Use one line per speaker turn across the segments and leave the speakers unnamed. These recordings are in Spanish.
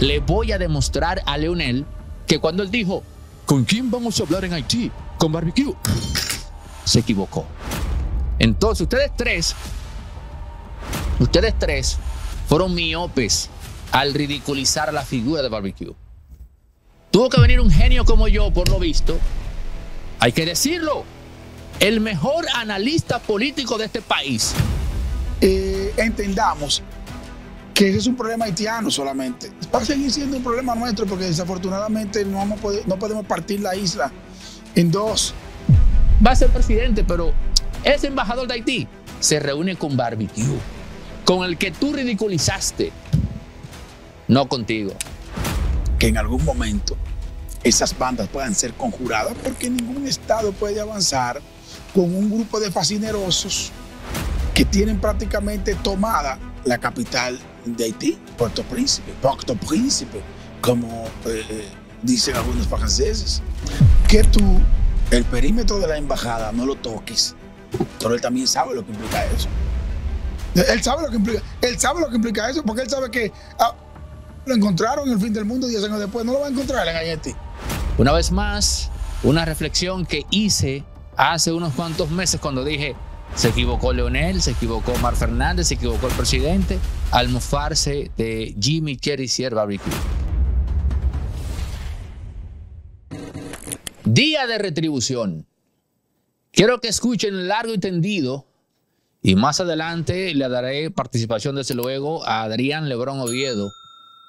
le voy a demostrar a Leonel que cuando él dijo, ¿con quién vamos a hablar en Haití? ¿Con barbecue? Se equivocó. Entonces, ustedes tres, ustedes tres fueron miopes al ridiculizar la figura de barbecue. Tuvo que venir un genio como yo, por lo visto.
Hay que decirlo. El mejor analista político de este país. Eh, entendamos que ese es un problema haitiano solamente. Va a seguir siendo un problema nuestro porque desafortunadamente no, vamos no podemos partir la isla en dos. Va a ser presidente, pero
ese embajador
de Haití se reúne
con Barbecue, con el que tú ridiculizaste, no contigo.
Que en algún momento esas bandas puedan ser conjuradas porque ningún Estado puede avanzar con un grupo de fascinerosos que tienen prácticamente tomada la capital de Haití, Puerto Príncipe, Puerto Príncipe, como eh, dicen algunos franceses. Que tú el perímetro de la embajada no lo toques, pero él también sabe lo que implica eso. Él sabe lo que implica, él sabe lo que implica eso porque él sabe que ah, lo encontraron en el fin del mundo 10 años después, no lo va a encontrar en Haití.
Una vez más, una reflexión que hice hace unos cuantos meses cuando dije, se equivocó Leonel, se equivocó Mar Fernández, se equivocó el presidente al mofarse de Jimmy Sierra Barbecue. Día de retribución. Quiero que escuchen largo y tendido y más adelante le daré participación desde luego a Adrián Lebrón Oviedo,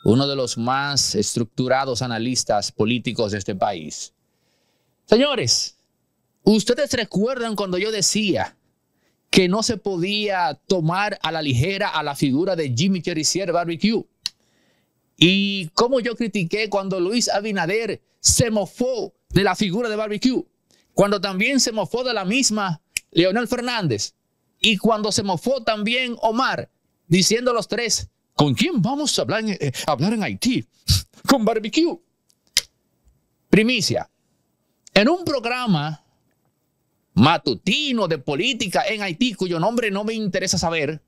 uno de los más estructurados analistas políticos de este país. Señores, ustedes recuerdan cuando yo decía que no se podía tomar a la ligera a la figura de Jimmy Cherisier Barbecue. Y como yo critiqué cuando Luis Abinader se mofó de la figura de Barbecue, cuando también se mofó de la misma Leonel Fernández y cuando se mofó también Omar, diciendo los tres, ¿con quién vamos a hablar en, eh, hablar en Haití? Con Barbecue. Primicia. En un programa matutino de política en Haití, cuyo nombre no me interesa saber,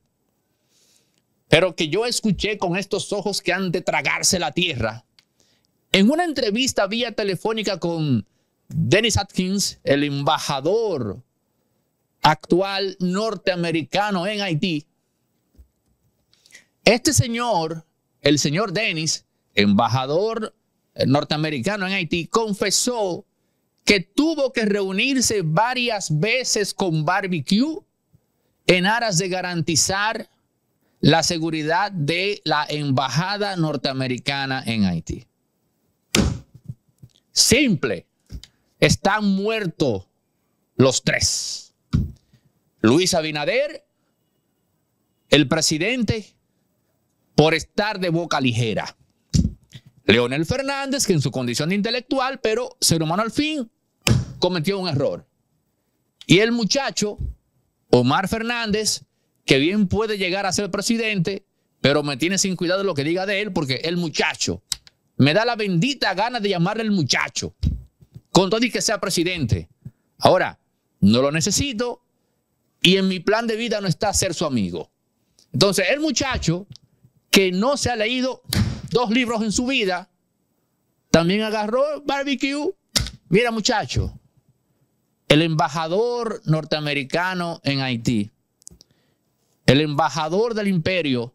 pero que yo escuché con estos ojos que han de tragarse la tierra, en una entrevista vía telefónica con Dennis Atkins, el embajador actual norteamericano en Haití, este señor, el señor Dennis, embajador norteamericano en Haití, confesó que tuvo que reunirse varias veces con Barbecue en aras de garantizar la seguridad de la embajada norteamericana en Haití. Simple. Están muertos los tres. Luis Abinader, el presidente, por estar de boca ligera. Leonel Fernández, que en su condición intelectual, pero ser humano al fin, cometió un error. Y el muchacho, Omar Fernández, que bien puede llegar a ser presidente, pero me tiene sin cuidado lo que diga de él, porque el muchacho, me da la bendita gana de llamarle el muchacho, con todo y que sea presidente. Ahora, no lo necesito y en mi plan de vida no está ser su amigo. Entonces, el muchacho que no se ha leído dos libros en su vida. También agarró barbecue. Mira muchacho, el embajador norteamericano en Haití, el embajador del imperio,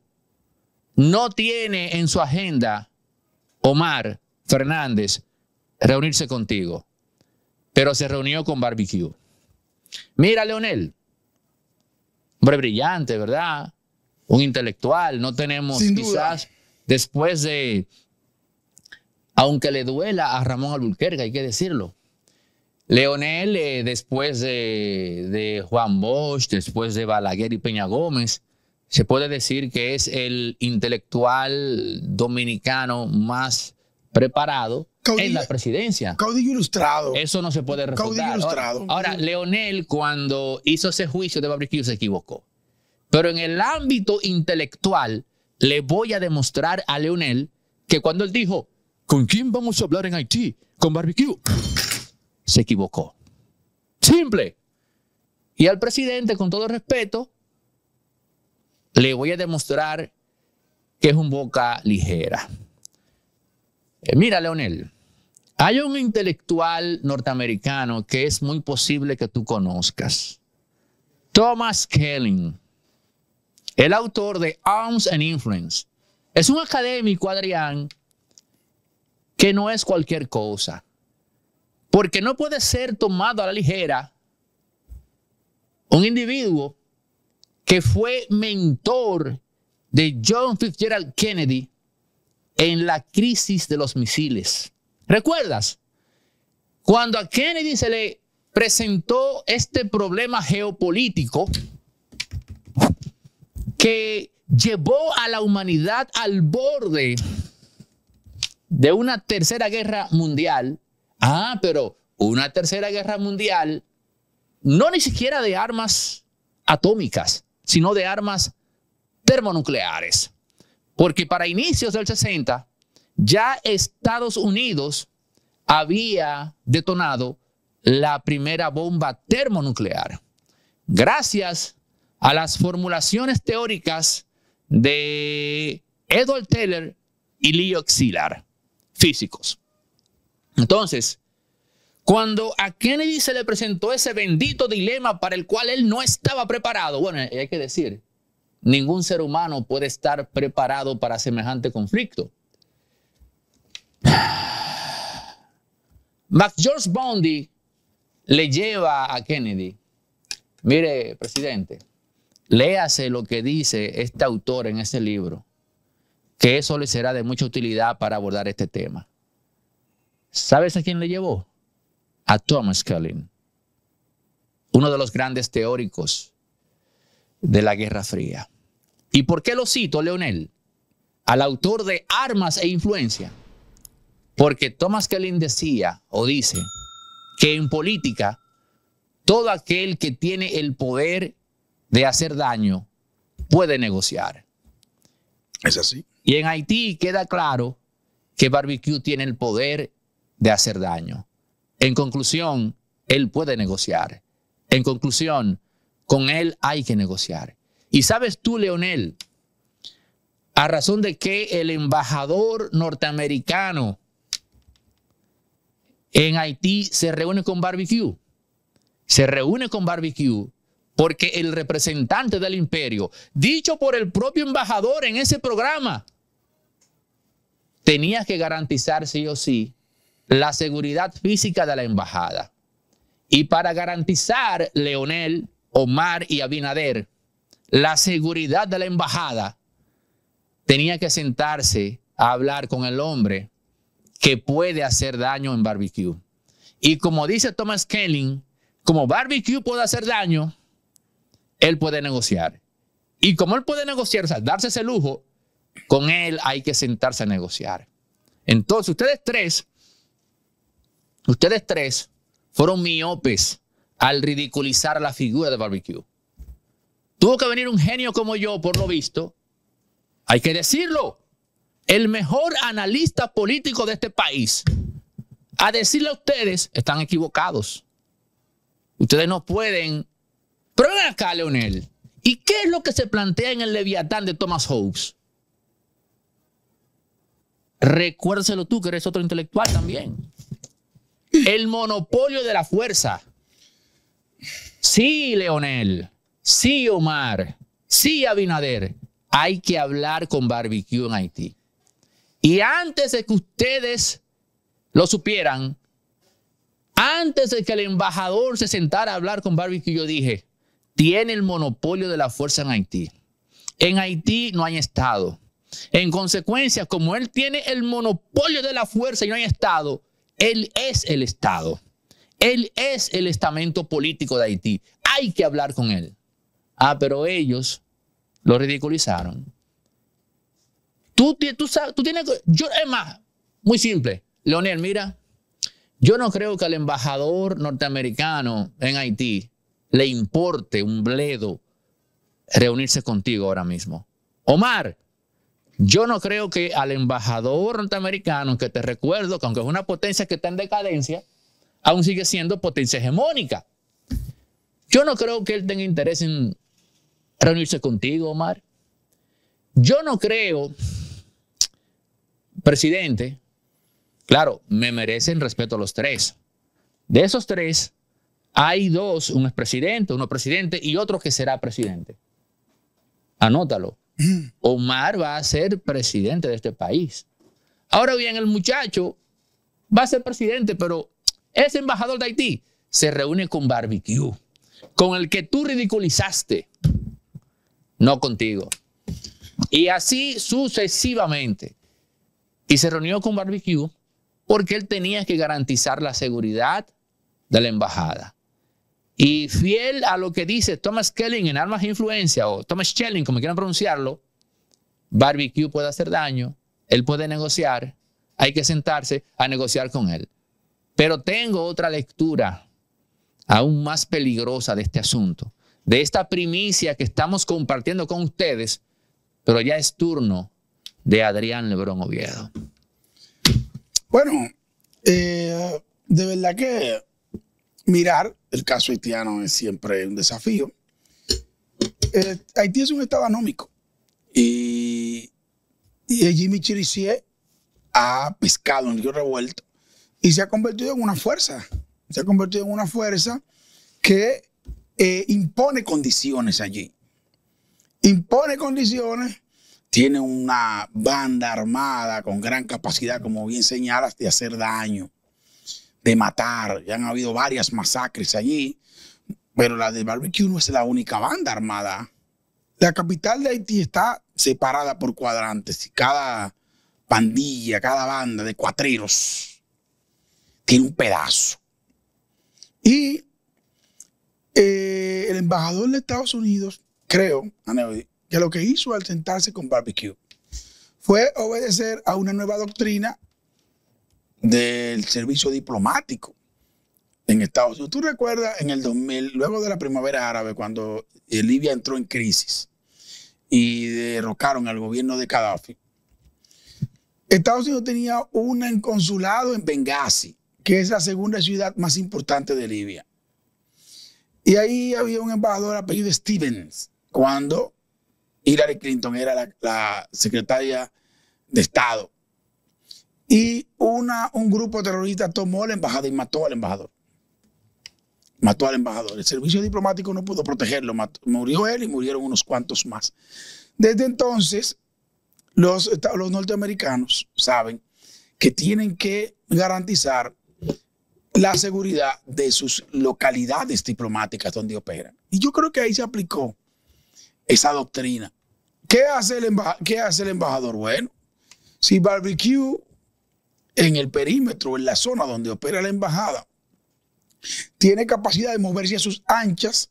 no tiene en su agenda, Omar Fernández, reunirse contigo, pero se reunió con barbecue. Mira, Leonel, hombre brillante, ¿verdad? Un intelectual, no tenemos quizás... Después de, aunque le duela a Ramón Alburquerque, hay que decirlo, Leonel, eh, después de, Juan Bosch, después de Balaguer y Peña Gómez, se puede decir que es el intelectual dominicano más preparado en la presidencia. Caudillo ilustrado. Eso no se puede refutar. ilustrado. Ahora, Leonel, cuando hizo ese juicio de Babriquillo, se equivocó. Pero en el ámbito intelectual, le voy a demostrar a Leonel que cuando él dijo, ¿con quién vamos a hablar en Haití? ¿Con barbecue? Se equivocó. Simple. Y al presidente, con todo respeto, le voy a demostrar que es un boca ligera. Eh, mira, Leonel, hay un intelectual norteamericano que es muy posible que tú conozcas. Thomas Kelling el autor de Arms and Influence. Es un académico, Adrián, que no es cualquier cosa, porque no puede ser tomado a la ligera un individuo que fue mentor de John Fitzgerald Kennedy en la crisis de los misiles. ¿Recuerdas? Cuando a Kennedy se le presentó este problema geopolítico, que llevó a la humanidad al borde de una tercera guerra mundial. Ah, pero una tercera guerra mundial no ni siquiera de armas atómicas, sino de armas termonucleares. Porque para inicios del 60 ya Estados Unidos había detonado la primera bomba termonuclear. Gracias a las formulaciones teóricas de Edward Taylor y Leo Xilar, físicos. Entonces, cuando a Kennedy se le presentó ese bendito dilema para el cual él no estaba preparado, bueno, hay que decir, ningún ser humano puede estar preparado para semejante conflicto. Max George Bondi le lleva a Kennedy, mire, presidente, Léase lo que dice este autor en ese libro, que eso le será de mucha utilidad para abordar este tema. ¿Sabes a quién le llevó? A Thomas kelly uno de los grandes teóricos de la Guerra Fría. ¿Y por qué lo cito, Leonel? Al autor de Armas e Influencia. Porque Thomas Kelly decía o dice que en política todo aquel que tiene el poder de hacer daño puede negociar. Es así. Y en Haití queda claro que Barbecue tiene el poder de hacer daño. En conclusión, él puede negociar. En conclusión, con él hay que negociar. Y sabes tú, Leonel, a razón de que el embajador norteamericano en Haití se reúne con Barbecue. Se reúne con Barbecue porque el representante del imperio, dicho por el propio embajador en ese programa, tenía que garantizar sí o sí la seguridad física de la embajada. Y para garantizar Leonel, Omar y Abinader la seguridad de la embajada, tenía que sentarse a hablar con el hombre que puede hacer daño en barbecue. Y como dice Thomas Kelling, como barbecue puede hacer daño, él puede negociar. Y como él puede negociar, darse ese lujo, con él hay que sentarse a negociar. Entonces, ustedes tres, ustedes tres fueron miopes al ridiculizar la figura de barbecue. Tuvo que venir un genio como yo, por lo visto. Hay que decirlo. El mejor analista político de este país. A decirle a ustedes, están equivocados. Ustedes no pueden pero ven acá, Leonel. ¿Y qué es lo que se plantea en el Leviatán de Thomas Hobbes? Recuérdaselo tú, que eres otro intelectual también. El monopolio de la fuerza. Sí, Leonel. Sí, Omar. Sí, Abinader. Hay que hablar con barbecue en Haití. Y antes de que ustedes lo supieran, antes de que el embajador se sentara a hablar con barbecue, yo dije, tiene el monopolio de la fuerza en Haití. En Haití no hay Estado. En consecuencia, como él tiene el monopolio de la fuerza y no hay Estado, él es el Estado. Él es el estamento político de Haití. Hay que hablar con él. Ah, pero ellos lo ridiculizaron. Tú, tú, sabes, tú tienes... Yo, es más, muy simple. Leonel, mira, yo no creo que el embajador norteamericano en Haití le importe un bledo reunirse contigo ahora mismo. Omar, yo no creo que al embajador norteamericano, que te recuerdo que aunque es una potencia que está en decadencia, aún sigue siendo potencia hegemónica. Yo no creo que él tenga interés en reunirse contigo, Omar. Yo no creo, presidente, claro, me merecen respeto a los tres. De esos tres, hay dos, un expresidente, uno presidente y otro que será presidente. Anótalo. Omar va a ser presidente de este país. Ahora bien, el muchacho va a ser presidente, pero ese embajador de Haití. Se reúne con Barbecue, con el que tú ridiculizaste, no contigo. Y así sucesivamente. Y se reunió con Barbecue porque él tenía que garantizar la seguridad de la embajada. Y fiel a lo que dice Thomas Kelling en Armas de Influencia, o Thomas Schelling, como quieran pronunciarlo, Barbecue puede hacer daño, él puede negociar, hay que sentarse a negociar con él. Pero tengo otra lectura aún más peligrosa de este asunto, de esta primicia que estamos compartiendo con ustedes, pero ya es turno de Adrián Lebrón Oviedo.
Bueno, eh, de verdad que mirar el caso haitiano es siempre un desafío. Eh, Haití es un estado anómico y, y Jimmy ha pescado en Río Revuelto y se ha convertido en una fuerza. Se ha convertido en una fuerza que eh, impone condiciones allí. Impone condiciones, tiene una banda armada con gran capacidad, como bien señalas, de hacer daño de matar. Ya han habido varias masacres allí, pero la de barbecue no es la única banda armada. La capital de Haití está separada por cuadrantes y cada pandilla, cada banda de cuatreros tiene un pedazo. Y eh, el embajador de Estados Unidos, creo, ah, que lo que hizo al sentarse con barbecue fue obedecer a una nueva doctrina del servicio diplomático en Estados Unidos. Tú recuerdas en el 2000, luego de la primavera árabe, cuando Libia entró en crisis y derrocaron al gobierno de Gaddafi, Estados Unidos tenía un consulado en Benghazi, que es la segunda ciudad más importante de Libia. Y ahí había un embajador apellido Stevens, cuando Hillary Clinton era la, la secretaria de Estado. Y un grupo terrorista tomó la embajada y mató al embajador. Mató al embajador. El servicio diplomático no pudo protegerlo. murió él y murieron unos cuantos más. Desde entonces, los, los norteamericanos saben que tienen que garantizar la seguridad de sus localidades diplomáticas donde operan. Y yo creo que ahí se aplicó esa doctrina. ¿Qué hace el, ¿qué hace el embajador? Bueno, si Barbecue en el perímetro, en la zona donde opera la embajada, tiene capacidad de moverse a sus anchas,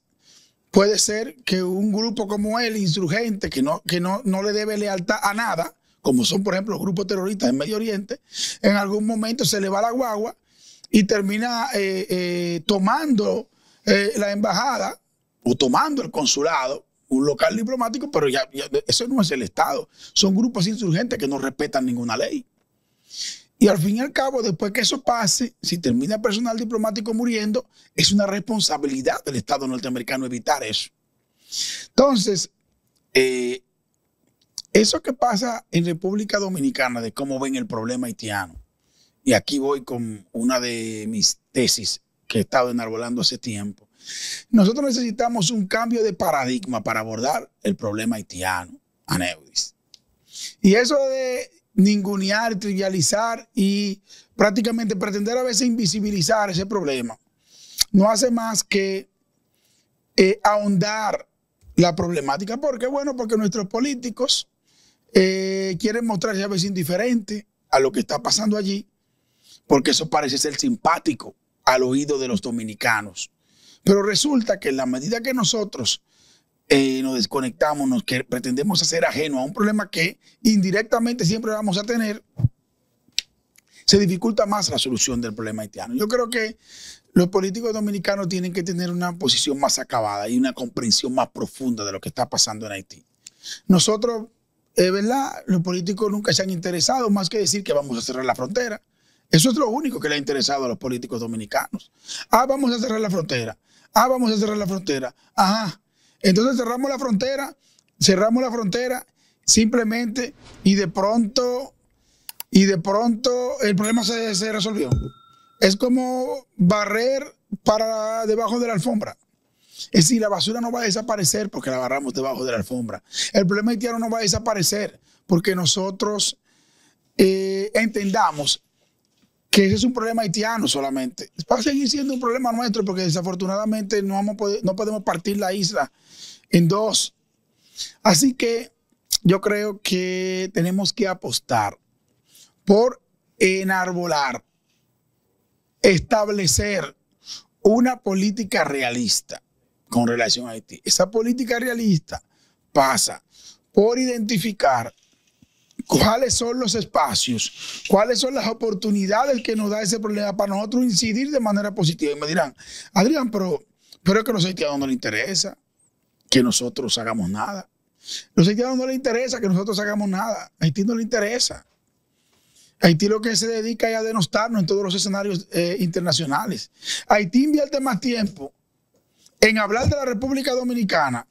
puede ser que un grupo como él, insurgente, que no, que no, no le debe lealtad a nada, como son por ejemplo los grupos terroristas en Medio Oriente, en algún momento se le va la guagua y termina eh, eh, tomando eh, la embajada o tomando el consulado, un local diplomático, pero ya eso no es el Estado, son grupos insurgentes que no respetan ninguna ley. Y al fin y al cabo, después que eso pase, si termina el personal diplomático muriendo, es una responsabilidad del Estado norteamericano evitar eso. Entonces, eh, eso que pasa en República Dominicana, de cómo ven el problema haitiano, y aquí voy con una de mis tesis que he estado enarbolando hace tiempo, nosotros necesitamos un cambio de paradigma para abordar el problema haitiano, Aneudis. Y eso de ningunear, trivializar y prácticamente pretender a veces invisibilizar ese problema, no hace más que eh, ahondar la problemática. ¿Por qué? Bueno, porque nuestros políticos eh, quieren mostrarse a veces indiferente a lo que está pasando allí, porque eso parece ser simpático al oído de los dominicanos. Pero resulta que en la medida que nosotros eh, nos desconectamos, nos pretendemos hacer ajeno a un problema que indirectamente siempre vamos a tener, se dificulta más la solución del problema haitiano. Yo creo que los políticos dominicanos tienen que tener una posición más acabada y una comprensión más profunda de lo que está pasando en Haití. Nosotros, es verdad, los políticos nunca se han interesado más que decir que vamos a cerrar la frontera. Eso es lo único que le ha interesado a los políticos dominicanos. Ah, vamos a cerrar la frontera. Ah, vamos a cerrar la frontera. Ajá, entonces cerramos la frontera, cerramos la frontera simplemente y de pronto, y de pronto el problema se, resolvió. Es como barrer para debajo de la alfombra. Es decir, la basura no va a desaparecer porque la barramos debajo de la alfombra. El problema haitiano no va a desaparecer porque nosotros eh, entendamos que ese es un problema haitiano solamente. Va a seguir siendo un problema nuestro porque desafortunadamente no, vamos no podemos partir la isla en dos. Así que yo creo que tenemos que apostar por enarbolar, establecer una política realista con relación a Haití. Esa política realista pasa por identificar cuáles son los espacios, cuáles son las oportunidades que nos da ese problema para nosotros incidir de manera positiva. Y me dirán, Adrián, pero, pero es que a los haitianos no les interesa que nosotros hagamos nada. Los haitianos no le interesa que nosotros hagamos nada. A Haití no le interesa. Haití lo que se dedica es a denostarnos en todos los escenarios eh, internacionales. Haití invierte más tiempo en hablar de la República Dominicana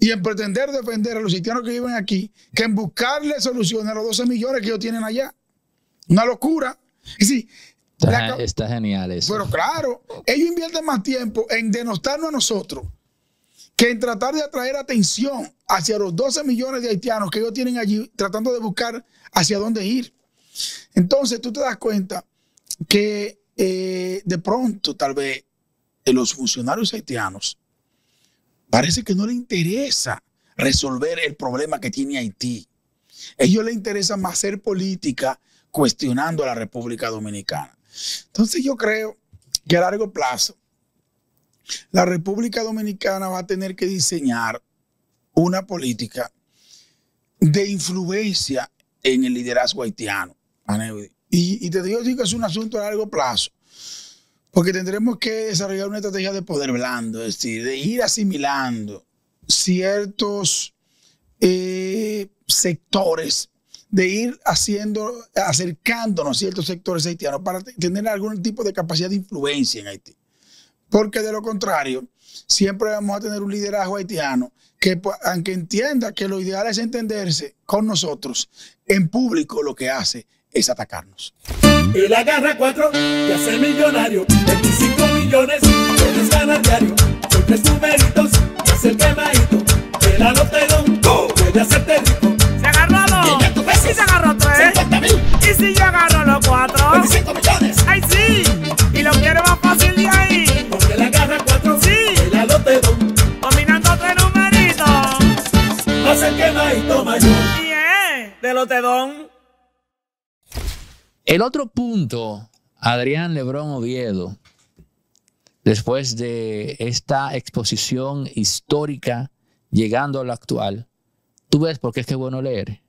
y en pretender defender a los haitianos que viven aquí que en buscarle soluciones a los 12 millones que ellos tienen allá. Una locura. está, genial eso. Pero claro, ellos invierten más tiempo en denostarnos a nosotros que en tratar de atraer atención hacia los 12 millones de haitianos que ellos tienen allí, tratando de buscar hacia dónde ir. Entonces tú te das cuenta que eh, de pronto, tal vez, los funcionarios haitianos Parece que no le interesa resolver el problema que tiene Haití. A ellos le interesa más hacer política cuestionando a la República Dominicana. Entonces yo creo que a largo plazo la República Dominicana va a tener que diseñar una política de influencia en el liderazgo haitiano. Y, y te digo que es un asunto a largo plazo. Porque tendremos que desarrollar una estrategia de poder blando, es decir, de ir asimilando ciertos eh, sectores, de ir haciendo, acercándonos a ciertos sectores haitianos para tener algún tipo de capacidad de influencia en Haití. Porque de lo contrario, siempre vamos a tener un liderazgo haitiano que, pues, aunque entienda que lo ideal es entenderse con nosotros, en público lo que hace es atacarnos. Él agarra cuatro y hace millonario. 25 millones puedes ganar diario. Con tres numeritos, es el quemadito. El anotelón puede hacerte rico. Se agarró dos. Y, se agarró tres. 50 Y si yo agarro los cuatro. 25 millones. Ay, sí. Y lo quiero más fácil de ahí. Porque él agarra cuatro. Sí. El Dominando Combinando tres numeritos. Hace el quemadito mayor. Y yeah, de
el otro punto, Adrián Lebrón Oviedo, después de esta exposición histórica llegando a lo actual, tú ves por qué es que es bueno leer.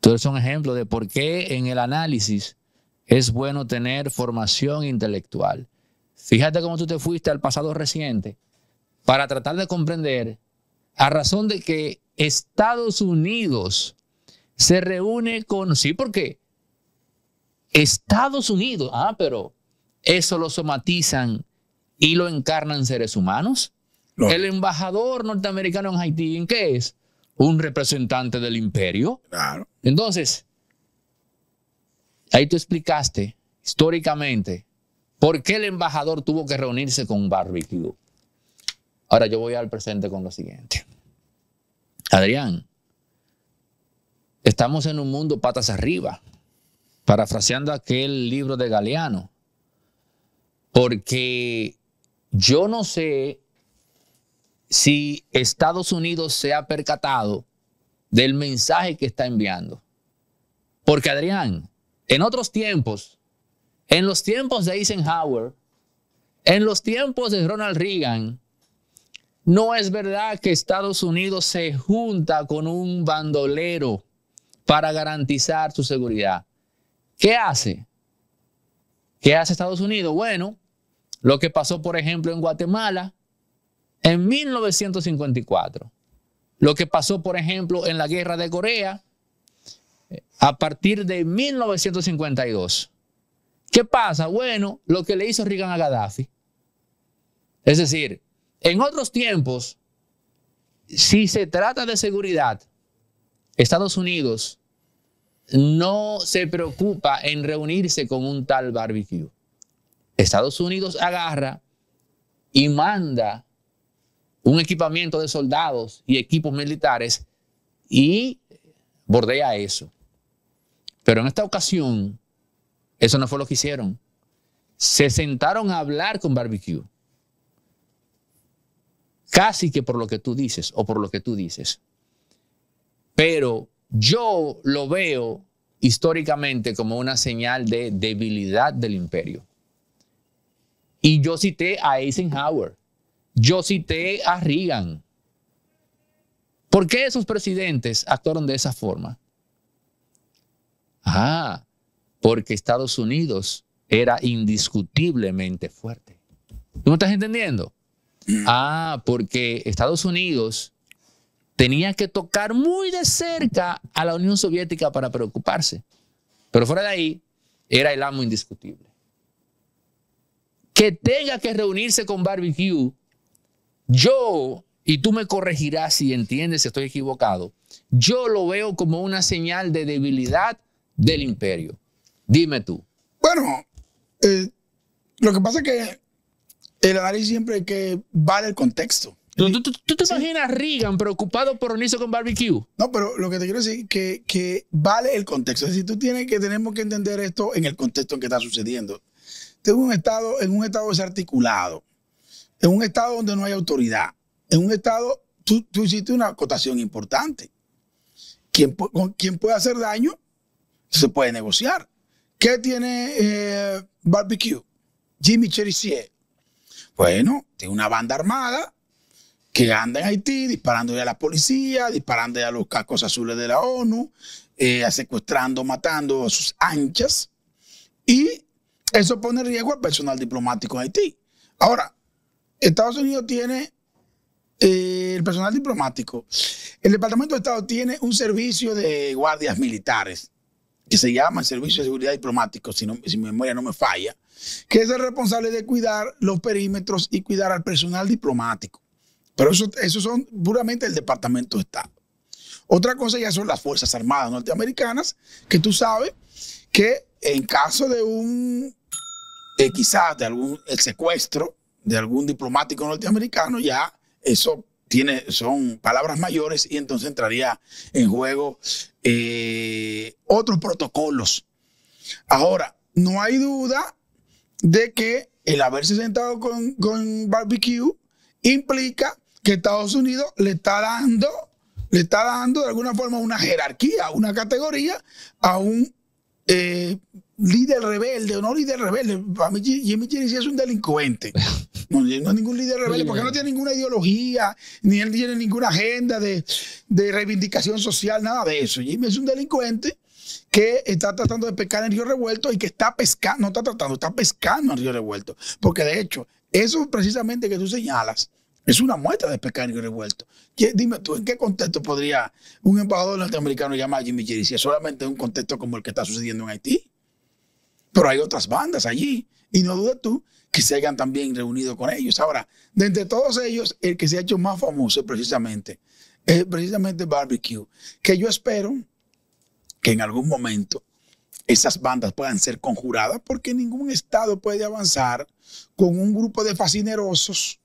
Tú eres un ejemplo de por qué en el análisis es bueno tener formación intelectual. Fíjate cómo tú te fuiste al pasado reciente para tratar de comprender a razón de que Estados Unidos se reúne con... Sí, porque Estados Unidos, ah, pero eso lo somatizan y lo encarnan seres humanos. El embajador norteamericano en Haití, ¿en qué es? Un representante del imperio. Entonces, ahí tú explicaste históricamente por qué el embajador tuvo que reunirse con Barbecue. Ahora yo voy al presente con lo siguiente. Adrián, estamos en un mundo patas arriba parafraseando aquel libro de Galeano, porque yo no sé si Estados Unidos se ha percatado del mensaje que está enviando. Porque Adrián, en otros tiempos, en los tiempos de Eisenhower, en los tiempos de Ronald Reagan, no es verdad que Estados Unidos se junta con un bandolero para garantizar su seguridad. ¿Qué hace? ¿Qué hace Estados Unidos? Bueno, lo que pasó, por ejemplo, en Guatemala en 1954. Lo que pasó, por ejemplo, en la guerra de Corea eh, a partir de 1952. ¿Qué pasa? Bueno, lo que le hizo Reagan a Gaddafi. Es decir, en otros tiempos, si se trata de seguridad, Estados Unidos no se preocupa en reunirse con un tal barbecue. Estados Unidos agarra y manda un equipamiento de soldados y equipos militares y bordea eso. Pero en esta ocasión, eso no fue lo que hicieron. Se sentaron a hablar con barbecue. Casi que por lo que tú dices o por lo que tú dices. Pero yo lo veo históricamente como una señal de debilidad del imperio. Y yo cité a Eisenhower, yo cité a Reagan. ¿Por qué esos presidentes actuaron de esa forma? Ah, porque Estados Unidos era indiscutiblemente fuerte. ¿Tú me estás entendiendo? Ah, porque Estados Unidos tenía que tocar muy de cerca a la Unión Soviética para preocuparse. Pero fuera de ahí, era el amo indiscutible. Que tenga que reunirse con Barbecue, yo, y tú me corregirás si entiendes si estoy equivocado, yo lo veo como una señal de debilidad del imperio. Dime
tú. Bueno, eh, lo que pasa es que el análisis siempre que vale el contexto. ¿Tú, te imaginas a Reagan preocupado por unirse con barbecue? No, pero lo que te quiero decir es que vale el contexto. Es decir, tú tienes que, tenemos que entender esto en el contexto en que está sucediendo. Tengo un estado, en un estado desarticulado, en un estado donde no hay autoridad, en un estado, tú, hiciste una acotación importante. Quien, puede hacer daño, se puede negociar. ¿Qué tiene eh, barbecue? Jimmy Cherissier. Bueno, tiene una banda armada que anda en Haití disparando a la policía, disparando a los cascos azules de la ONU, eh, secuestrando, matando a sus anchas. Y eso pone en riesgo al personal diplomático en Haití. Ahora, Estados Unidos tiene eh, el personal diplomático. El Departamento de Estado tiene un servicio de guardias militares que se llama el Servicio de Seguridad Diplomático, si, no, si mi memoria no me falla, que es el responsable de cuidar los perímetros y cuidar al personal diplomático. Pero eso, son puramente el Departamento de Estado. Otra cosa ya son las Fuerzas Armadas norteamericanas, que tú sabes que en caso de un, eh, quizás de algún secuestro de algún diplomático norteamericano, ya eso tiene, son palabras mayores y entonces entraría en juego eh, otros protocolos. Ahora, no hay duda de que el haberse sentado con, con barbecue implica que Estados Unidos le está dando, le está dando de alguna forma una jerarquía, una categoría a un eh, líder rebelde o no líder rebelde. Para mí Jimmy sí es un delincuente. No, es ningún líder rebelde porque no tiene ninguna ideología, ni él tiene ninguna agenda de, de reivindicación social, nada de eso. Jimmy es un delincuente que está tratando de pescar en Río Revuelto y que está pescando, no está tratando, está pescando en Río Revuelto. Porque de hecho, eso precisamente que tú señalas, es una muestra de pecario revuelto. dime tú, ¿en qué contexto podría un embajador norteamericano llamar a Jimmy Jerry si es solamente un contexto como el que está sucediendo en Haití? Pero hay otras bandas allí y no dudes tú que se hayan también reunido con ellos. Ahora, de entre todos ellos, el que se ha hecho más famoso precisamente es precisamente Barbecue, que yo espero que en algún momento esas bandas puedan ser conjuradas porque ningún Estado puede avanzar con un grupo de fascinerosos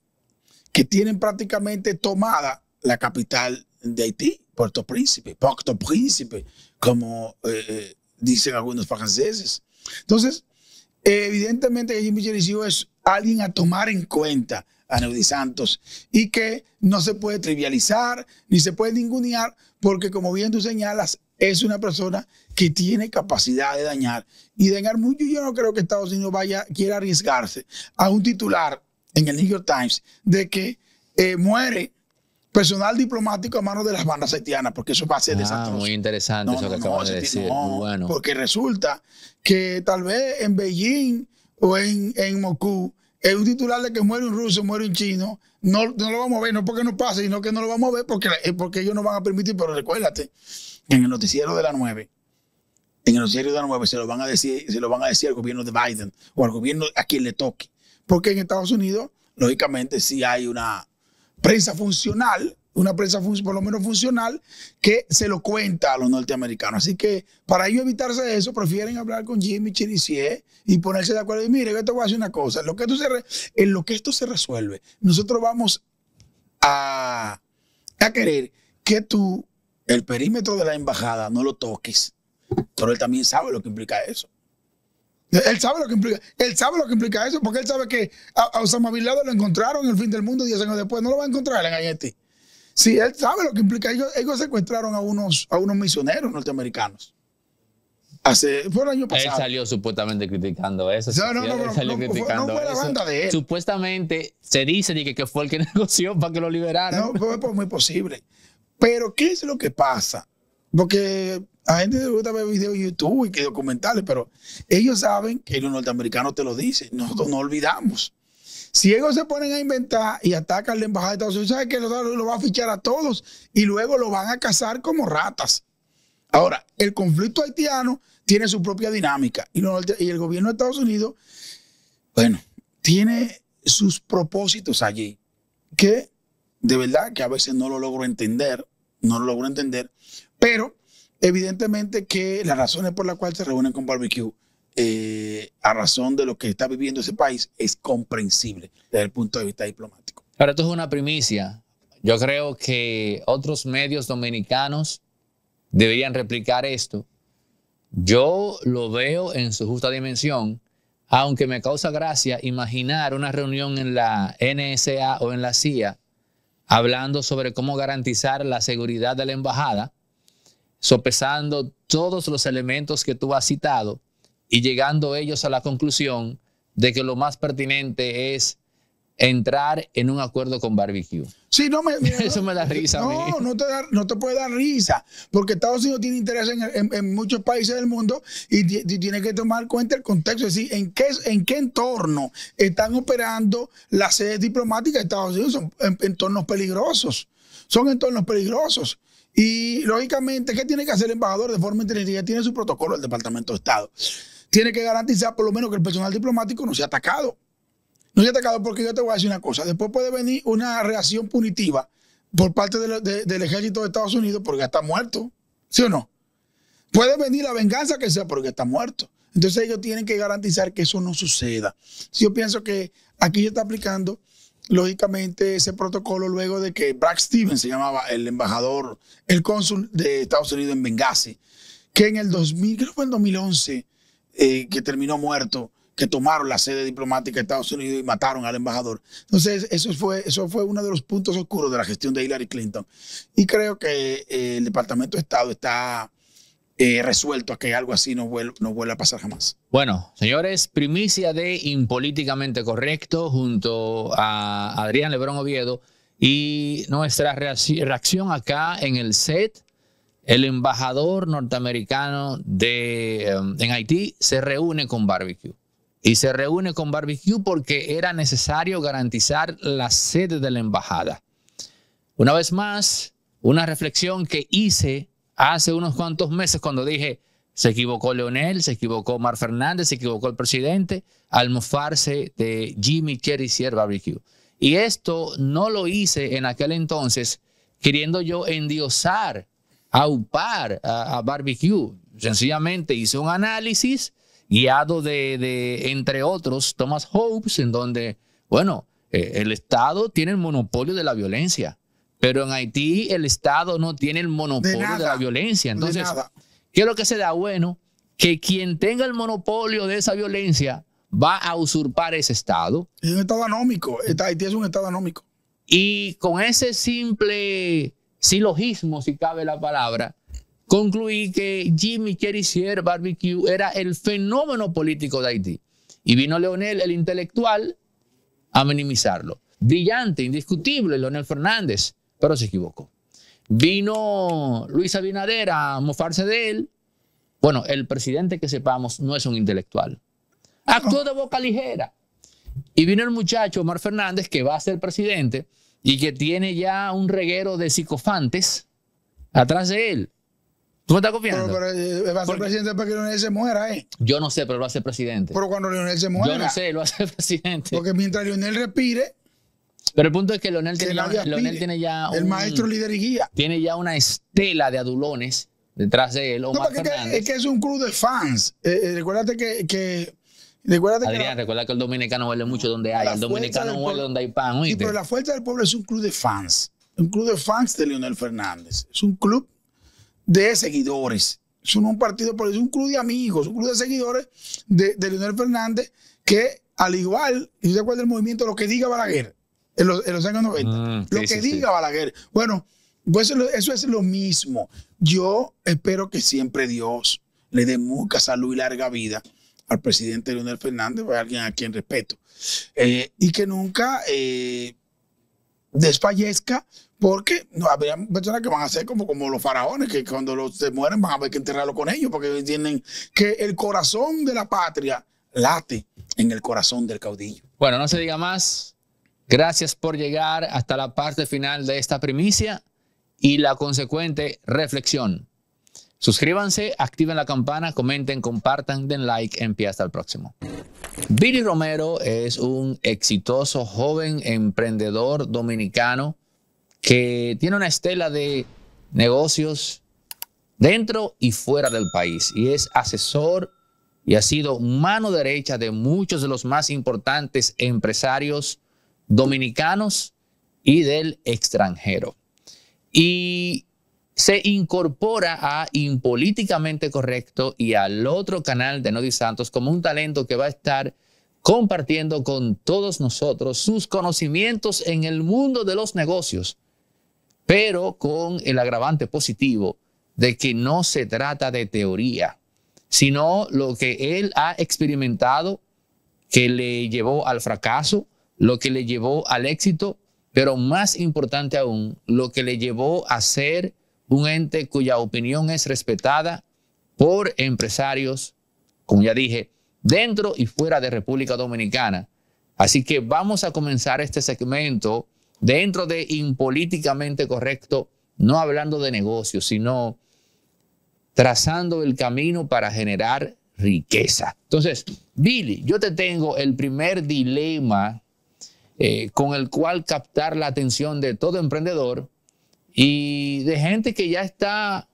que tienen prácticamente tomada la capital de Haití, Puerto Príncipe, Puerto Príncipe, como eh, eh, dicen algunos franceses. Entonces, evidentemente que Jimmy es alguien a tomar en cuenta a Santos y que no se puede trivializar ni se puede ningunear porque como bien tú señalas, es una persona que tiene capacidad de dañar y dañar mucho. Yo no creo que Estados Unidos vaya quiera arriesgarse a un titular en el New York Times de que eh, muere personal diplomático a manos de las bandas haitianas, porque eso va a ser ah, Muy interesante eso que no, decir. Porque resulta que tal vez en Beijing o en, en Moscú, es un titular de que muere un ruso, muere un chino, no, lo vamos a ver, no porque no pase, sino que no lo vamos a ver porque, eh, porque ellos no van a permitir, pero recuérdate, en el noticiero de la 9, en el noticiero de la 9 se lo van a decir, se lo van a decir al gobierno de Biden o al gobierno a quien le toque. Porque en Estados Unidos, lógicamente, sí hay una prensa funcional, una prensa por lo menos funcional, que se lo cuenta a los norteamericanos. Así que para ellos evitarse eso, prefieren hablar con Jimmy Chirisier y ponerse de acuerdo. Y mire, esto te voy a decir una cosa, en lo que esto se, resuelve, nosotros vamos a, a querer que tú el perímetro de la embajada no lo toques. Pero él también sabe lo que implica eso. Él sabe lo que implica, él sabe lo que implica eso, porque él sabe que a, Osama Bin Laden lo encontraron en el fin del mundo 10 años después, no lo va a encontrar en Haití. Sí, él sabe lo que implica. Ellos, ellos secuestraron a unos, a unos misioneros norteamericanos. Hace, fue el año pasado. Él
salió supuestamente criticando eso. No, no, no, él salió criticando
Supuestamente
se dice que, que fue el que
negoció para que lo liberaran. No, fue muy posible. Pero, ¿qué es lo que pasa? Porque a gente le gusta ver videos de YouTube y que documentales, pero ellos saben que los norteamericanos te lo dicen. Nosotros no olvidamos. Si ellos se ponen a inventar y atacan la embajada de Estados Unidos, Saben que lo, lo va a fichar a todos y luego lo van a cazar como ratas? Ahora, el conflicto haitiano tiene su propia dinámica y el gobierno de Estados Unidos, bueno, tiene sus propósitos allí que de verdad que a veces no lo logro entender, no lo logro entender, pero Evidentemente que las razones por las cuales se reúnen con Barbecue, eh, a razón de lo que está viviendo ese país, es comprensible desde el punto de vista diplomático.
Ahora, esto es una primicia. Yo creo que otros medios dominicanos deberían replicar esto. Yo lo veo en su justa dimensión, aunque me causa gracia imaginar una reunión en la NSA o en la CIA hablando sobre cómo garantizar la seguridad de la embajada sopesando todos los elementos que tú has citado y llegando ellos a la conclusión de que lo más pertinente es entrar en un acuerdo con barbecue. Sí, no me, Eso me da risa. No,
No, te da, no te puede dar risa, porque Estados Unidos tiene interés en, muchos países del mundo y, tiene que tomar cuenta el contexto, es decir, en qué, en qué entorno están operando las sedes diplomáticas de Estados Unidos, son en, entornos peligrosos son entornos peligrosos. Y lógicamente, ¿qué tiene que hacer el embajador de forma inteligente? Tiene su protocolo el Departamento de Estado. Tiene que garantizar por lo menos que el personal diplomático no sea atacado. No sea atacado porque yo te voy a decir una cosa. Después puede venir una reacción punitiva por parte del ejército de Estados Unidos porque está muerto. ¿Sí o no? Puede venir la venganza que sea porque está muerto. Entonces ellos tienen que garantizar que eso no suceda. Yo pienso que aquí se está aplicando lógicamente ese protocolo luego de que Brad Stevens se llamaba el embajador, el cónsul de Estados Unidos en Benghazi, que en el 2000, creo que fue en 2011, eh, que terminó muerto, que tomaron la sede diplomática de Estados Unidos y mataron al embajador. Entonces, eso fue, eso fue uno de los puntos oscuros de la gestión de Hillary Clinton. Y creo que eh, el Departamento de Estado está eh, resuelto a que algo así no, no vuelva a pasar jamás.
Bueno, señores, primicia de Impolíticamente Correcto junto a Adrián Lebrón Oviedo y nuestra reacción acá en el set. El embajador norteamericano eh, en Haití se reúne con Barbecue. Y se reúne con Barbecue porque era necesario garantizar la sede de la embajada. Una vez más, una reflexión que hice hace unos cuantos meses cuando dije, se equivocó Leonel, se equivocó Mar Fernández, se equivocó el presidente al mofarse de Jimmy Cherry Barbecue. Y esto no lo hice en aquel entonces queriendo yo endiosar, aupar a, Barbecue. Sencillamente hice un análisis guiado de, entre otros, Thomas Hobbes, en donde, bueno, eh, el Estado tiene el monopolio de la violencia. Pero en Haití el Estado no tiene el monopolio de, la violencia. Entonces, ¿qué es lo que se da bueno? Que quien tenga el monopolio de esa violencia va a usurpar ese Estado. Es un Estado anómico. Haití es un Estado anómico. Y con ese simple silogismo, si cabe la palabra, concluí que Jimmy Kerisier Barbecue era el fenómeno político de Haití. Y vino Leonel, el intelectual, a minimizarlo. Brillante, indiscutible, Leonel Fernández pero se equivocó. Vino Luis Abinader a mofarse de él. Bueno, el presidente que sepamos no es un intelectual. Actuó de boca ligera. Y vino el muchacho Omar Fernández, que va a ser presidente y que tiene ya un reguero de psicofantes atrás de él. ¿Tú me estás confiando? Eh, eh, va a ser presidente
para que Leonel se muera, ¿eh?
Yo no sé, pero lo ser presidente.
Pero cuando Leonel se muera. Yo no sé, lo ser presidente. Porque mientras Leonel respire.
Pero el punto es que Leonel, tiene, ya, El maestro líder y guía. Tiene ya una estela de adulones detrás de él. no, es que es un club de fans. Eh, eh recuérdate
que, recuerda
que el dominicano huele mucho donde hay. El dominicano huele donde hay pan. Sí, pero la
Fuerza del Pueblo es un club de fans. Un club de fans de Leonel Fernández. Es un club de seguidores. Es un, partido, pero es un club de amigos, un club de seguidores de, Leonel Fernández que, al igual, y se acuerda del movimiento, lo que diga Balaguer, en los, años 90. Mm, lo que diga Balaguer. Bueno, pues eso, es lo mismo. Yo espero que siempre Dios le dé mucha salud y larga vida al presidente Leonel Fernández, pues, alguien a quien respeto, eh, y que nunca eh, desfallezca, porque no, habría personas que van a ser como, como los faraones, que cuando los, se mueren van a haber que enterrarlo con ellos, porque entienden que el corazón de la patria late en el corazón del caudillo.
Bueno, no se diga más. Gracias por llegar hasta la parte final de esta primicia y la consecuente reflexión. Suscríbanse, activen la campana, comenten, compartan, den like, Empieza hasta el próximo. Billy Romero es un exitoso joven emprendedor dominicano que tiene una estela de negocios dentro y fuera del país y es asesor y ha sido mano derecha de muchos de los más importantes empresarios dominicanos y del extranjero. Y se incorpora a Impolíticamente Correcto y al otro canal de Nodi Santos como un talento que va a estar compartiendo con todos nosotros sus conocimientos en el mundo de los negocios, pero con el agravante positivo de que no se trata de teoría, sino lo que él ha experimentado que le llevó al fracaso, lo que le llevó al éxito, pero más importante aún, lo que le llevó a ser un ente cuya opinión es respetada por empresarios, como ya dije, dentro y fuera de República Dominicana. Así que vamos a comenzar este segmento dentro de Impolíticamente Correcto, no hablando de negocios, sino trazando el camino para generar riqueza. Entonces, Billy, yo te tengo el primer dilema eh, con el cual captar la atención de todo emprendedor y de gente que ya está,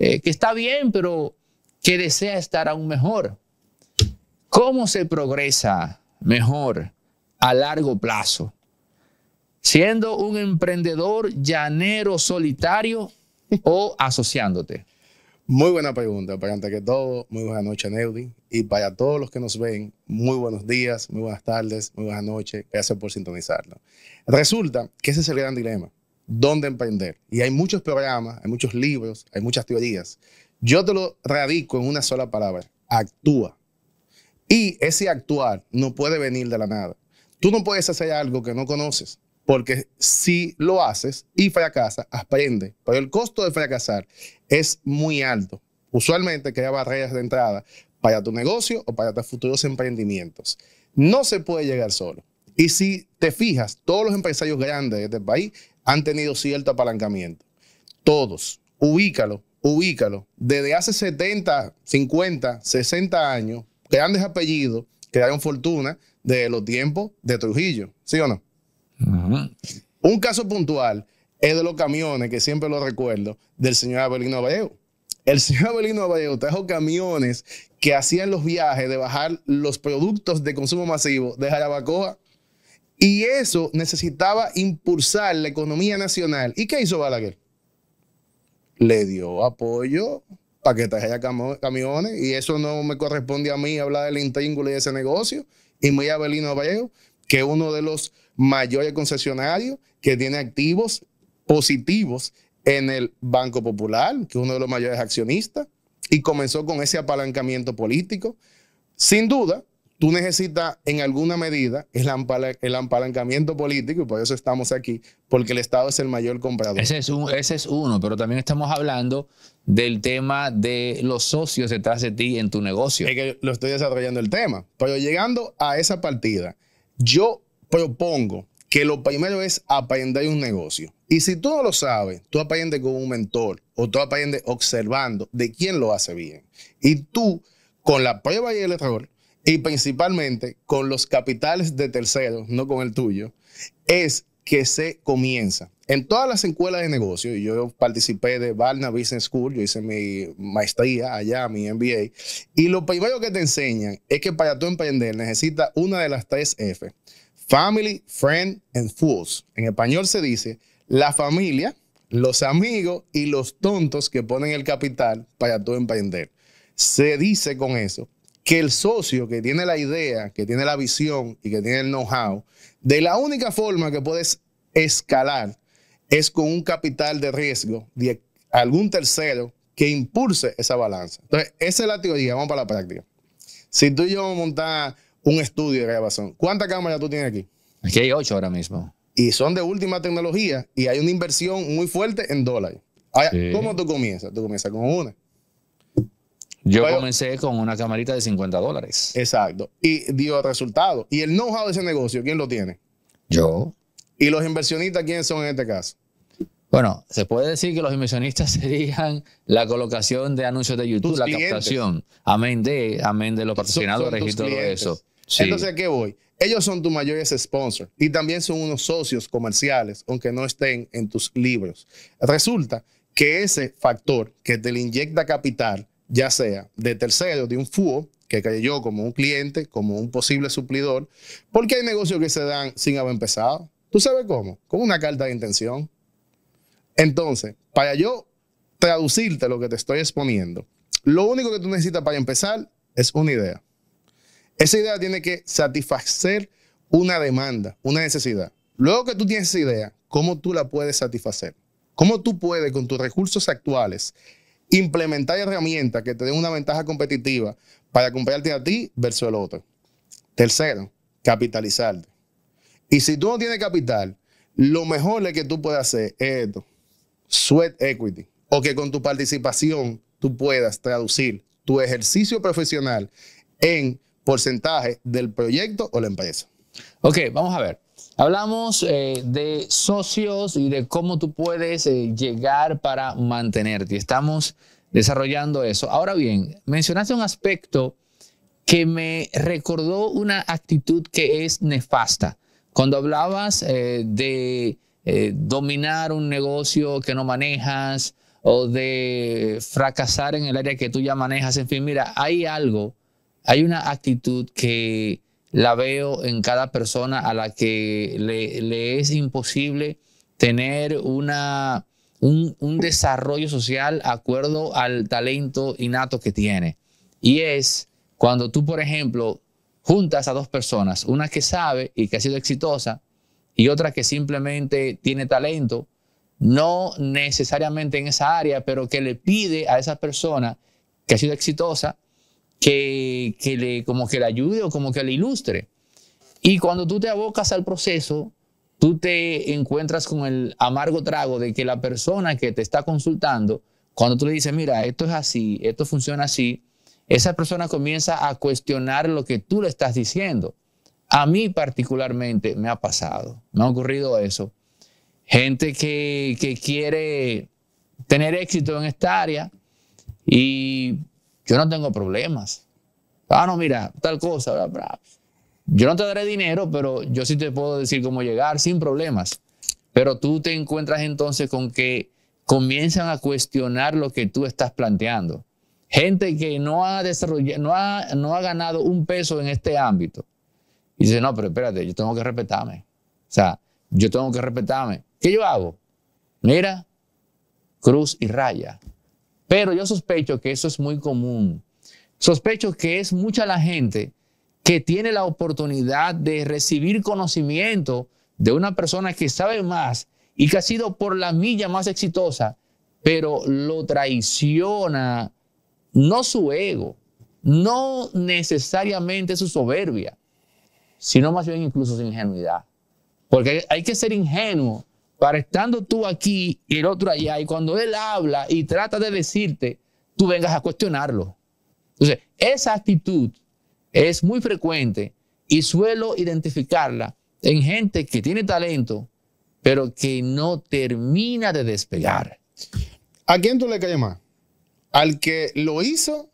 eh, que está bien, pero que desea estar aún mejor. ¿Cómo se progresa mejor a largo plazo? Siendo un emprendedor llanero solitario
o asociándote. Muy buena pregunta, para que todo, muy buena noche, Neudi. Y para todos los que nos ven, muy buenos días, muy buenas tardes, muy buenas noches. Gracias por sintonizarlo. Resulta que ese es el gran dilema. ¿Dónde emprender? Y hay muchos programas, hay muchos libros, hay muchas teorías. Yo te lo radico en una sola palabra. Actúa. Y ese actuar no puede venir de la nada. Tú no puedes hacer algo que no conoces, porque si lo haces y fracasas, aprende. Pero el costo de fracasar es muy alto. Usualmente crea barreras de entrada para tu negocio o para tus futuros emprendimientos. No se puede llegar solo. Y si te fijas, todos los empresarios grandes de este país han tenido cierto apalancamiento. Todos. Ubícalo, ubícalo. Desde hace 70, 50, 60 años, grandes apellidos crearon fortuna de los tiempos de Trujillo. ¿Sí o no? Un caso puntual es de los camiones, que siempre lo recuerdo, del señor Abelino Abreu. El señor Abelino Abreu trajo camiones que hacían los viajes de bajar los productos de consumo masivo de Jarabacoa. Y eso necesitaba impulsar la economía nacional. ¿Y qué hizo Balaguer? Le dio apoyo para que trajera camiones. Y eso no me corresponde a mí hablar del intríngulo y de ese negocio. Y muy Abelino Vallejo que es uno de los mayores concesionarios que tiene activos positivos en el Banco Popular, que es uno de los mayores accionistas y comenzó con ese apalancamiento político. Sin duda, tú necesitas en alguna medida el, el, apalancamiento político y por eso estamos aquí, porque el Estado es el mayor comprador.
Ese es, un, ese es uno, pero también estamos
hablando del tema de los socios detrás de ti en tu negocio. Es que lo estoy desarrollando el tema, pero llegando a esa partida, yo propongo que lo primero es aprender un negocio. Y si tú no lo sabes, tú aprendes con un mentor o tú aprendes observando de quién lo hace bien. Y tú, con la prueba y el error, y principalmente con los capitales de terceros, no con el tuyo, es que se comienza. En todas las escuelas de negocio, yo participé de Barna Business School, yo hice mi maestría allá, mi MBA, y lo primero que te enseñan es que para tú emprender necesitas una de las tres F. Family, friend and fools. En español se dice la familia, los amigos y los tontos que ponen el capital para tú emprender. Se dice con eso que el socio que tiene la idea, que tiene la visión y que tiene el know-how, de la única forma que puedes escalar es con un capital de riesgo de algún tercero que impulse esa balanza. Entonces, esa es la teoría, vamos para la práctica. Si tú y yo vamos a montar un estudio de grabación. ¿Cuántas cámaras tú tienes aquí? Aquí hay ocho ahora mismo. Y son de última tecnología y hay una inversión muy fuerte en dólares. ¿Cómo tú comienzas? Tú comienzas con una. Yo comencé con una camarita de 50 dólares. Exacto. Y dio resultado. ¿Y el know-how de ese negocio, quién lo tiene? Yo. ¿Y los inversionistas quiénes son en este caso?
Bueno, se puede decir que los inversionistas serían la colocación de anuncios de YouTube, la captación, amén de, amén de los patrocinadores y todo eso. Entonces,
¿a qué voy? Ellos son tus mayores sponsors y también son unos socios comerciales, aunque no estén en tus libros. Resulta que ese factor que te le inyecta capital, ya sea de tercero, de un FUO, que yo como un cliente, como un posible suplidor, porque hay negocios que se dan sin haber empezado. ¿Tú sabes cómo? Con una carta de intención. Entonces, para yo traducirte lo que te estoy exponiendo, lo único que tú necesitas para empezar es una idea. Esa idea tiene que satisfacer una demanda, una necesidad. Luego que tú tienes esa idea, ¿cómo tú la puedes satisfacer? ¿Cómo tú puedes con tus recursos actuales implementar herramientas que te den una ventaja competitiva para comprarte a ti versus el otro? Tercero, capitalizarte. Y si tú no tienes capital, lo mejor que tú puedes hacer es esto, sweat equity, o que con tu participación tú puedas traducir tu ejercicio profesional en porcentaje del proyecto o la empresa. Ok, vamos a ver. Hablamos
eh, de socios y de cómo tú puedes eh, llegar para mantenerte. Estamos desarrollando eso. Ahora bien, mencionaste un aspecto que me recordó una actitud que es nefasta. Cuando hablabas eh, de dominar un negocio que no manejas o de fracasar en el área que tú ya manejas, en fin, mira, hay algo hay una actitud que la veo en cada persona a la que le, es imposible tener una, un, un, desarrollo social acuerdo al talento innato que tiene. Y es cuando tú, por ejemplo, juntas a dos personas, una que sabe y que ha sido exitosa y otra que simplemente tiene talento, no necesariamente en esa área, pero que le pide a esa persona que ha sido exitosa que, le, como que le ayude o como que le ilustre. Y cuando tú te abocas al proceso, tú te encuentras con el amargo trago de que la persona que te está consultando, cuando tú le dices, mira, esto es así, esto funciona así, esa persona comienza a cuestionar lo que tú le estás diciendo. A mí particularmente me ha pasado, me ha ocurrido eso. Gente que, que quiere tener éxito en esta área y yo no tengo problemas. Ah, no, mira, tal cosa. Yo no te daré dinero, pero yo sí te puedo decir cómo llegar sin problemas. Pero tú te encuentras entonces con que comienzan a cuestionar lo que tú estás planteando. Gente que no ha desarrollado, no ha, no ha ganado un peso en este ámbito. Y dice, no, pero espérate, yo tengo que respetarme. O sea, yo tengo que respetarme. ¿Qué yo hago? Mira, cruz y raya. Pero yo sospecho que eso es muy común. Sospecho que es mucha la gente que tiene la oportunidad de recibir conocimiento de una persona que sabe más y que ha sido por la milla más exitosa, pero lo traiciona no su ego, no necesariamente su soberbia, sino más bien incluso su ingenuidad. Porque hay que ser ingenuo para estando tú aquí y el otro allá, y cuando él habla y trata de decirte, tú vengas a cuestionarlo. Entonces, esa actitud es muy frecuente y suelo identificarla en gente que tiene talento,
pero que no termina de despegar. ¿A quién tú le crees más? ¿Al que lo hizo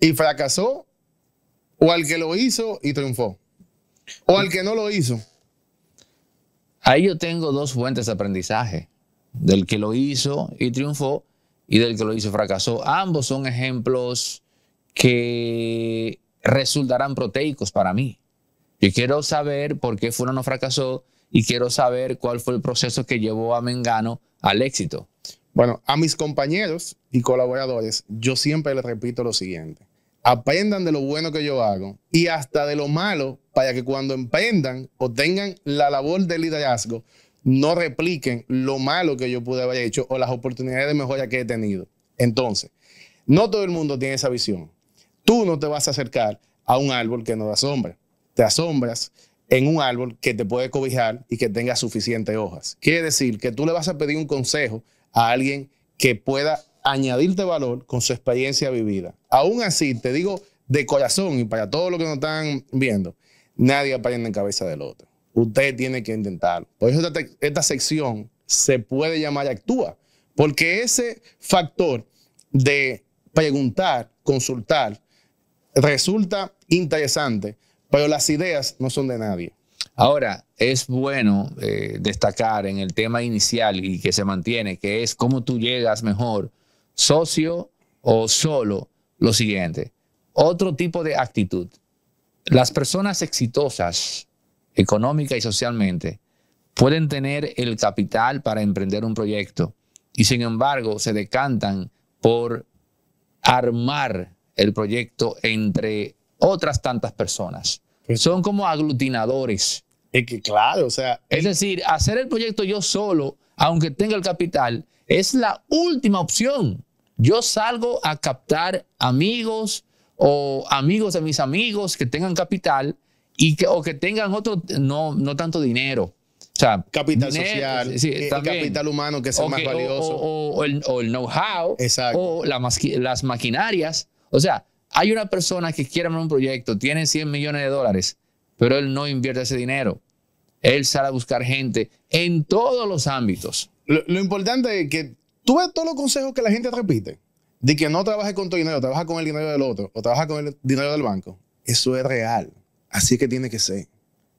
y fracasó? ¿O al que lo hizo y triunfó? ¿O al que no lo hizo?
Ahí yo tengo dos fuentes de aprendizaje, del que lo hizo y triunfó y del que lo hizo y fracasó. Ambos son ejemplos que resultarán proteicos para mí. Yo quiero saber por qué no fracasó y quiero saber
cuál fue el proceso que llevó a Mengano al éxito. Bueno, a mis compañeros y colaboradores, yo siempre les repito lo siguiente. Aprendan de lo bueno que yo hago y hasta de lo malo para que cuando emprendan o tengan la labor de liderazgo, no repliquen lo malo que yo pude haber hecho o las oportunidades de mejora que he tenido. Entonces, no todo el mundo tiene esa visión. Tú no te vas a acercar a un árbol que no da sombra. Te asombras en un árbol que te puede cobijar y que tenga suficientes hojas. Quiere decir que tú le vas a pedir un consejo a alguien que pueda añadirte valor con su experiencia vivida. Aún así, te digo de corazón y para todos los que nos están viendo, nadie aprende en cabeza del otro. Usted tiene que intentarlo. Por eso esta, sección se puede llamar actúa, porque ese factor de preguntar, consultar, resulta interesante, pero las ideas no son de nadie.
Ahora, es bueno eh, destacar en el tema inicial y que se mantiene, que es cómo tú llegas mejor, socio o solo, lo siguiente, otro tipo de actitud. Las personas exitosas económica y socialmente pueden tener el capital para emprender un proyecto y sin embargo se decantan por armar el proyecto entre otras tantas personas. Son como aglutinadores. que claro, o sea... es decir, hacer el proyecto yo solo, aunque tenga el capital, es la última opción. Yo salgo a captar amigos, o amigos de mis amigos que tengan capital y que, o que tengan otro, no, no tanto dinero. O sea, capital social, el eh, capital humano que es más valioso. O, el, know-how, o las maquinarias. O sea, hay una persona que quiere un proyecto, tiene 100 millones de dólares, pero él no invierte ese dinero. Él sale a buscar gente
en todos los ámbitos. Lo, importante es que tú ves todos los consejos que la gente repite de que no trabajes con tu dinero, trabajas con el dinero del otro o trabajas con el dinero del banco, eso es real. Así que tiene que ser.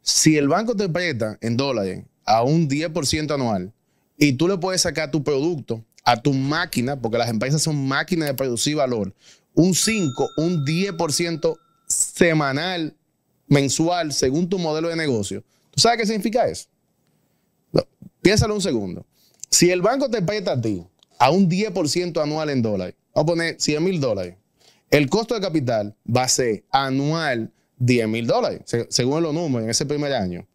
Si el banco te presta en dólares a un 10% anual y tú le puedes sacar tu producto a tu máquina, porque las empresas son máquinas de producir valor, un 5, un 10% semanal, mensual, según tu modelo de negocio. ¿Tú sabes qué significa eso? piénsalo un segundo. Si el banco te presta a ti a un 10% anual en dólares, Vamos a poner 100 mil dólares. El costo de capital va a ser anual 10 mil dólares, según los números en ese primer año.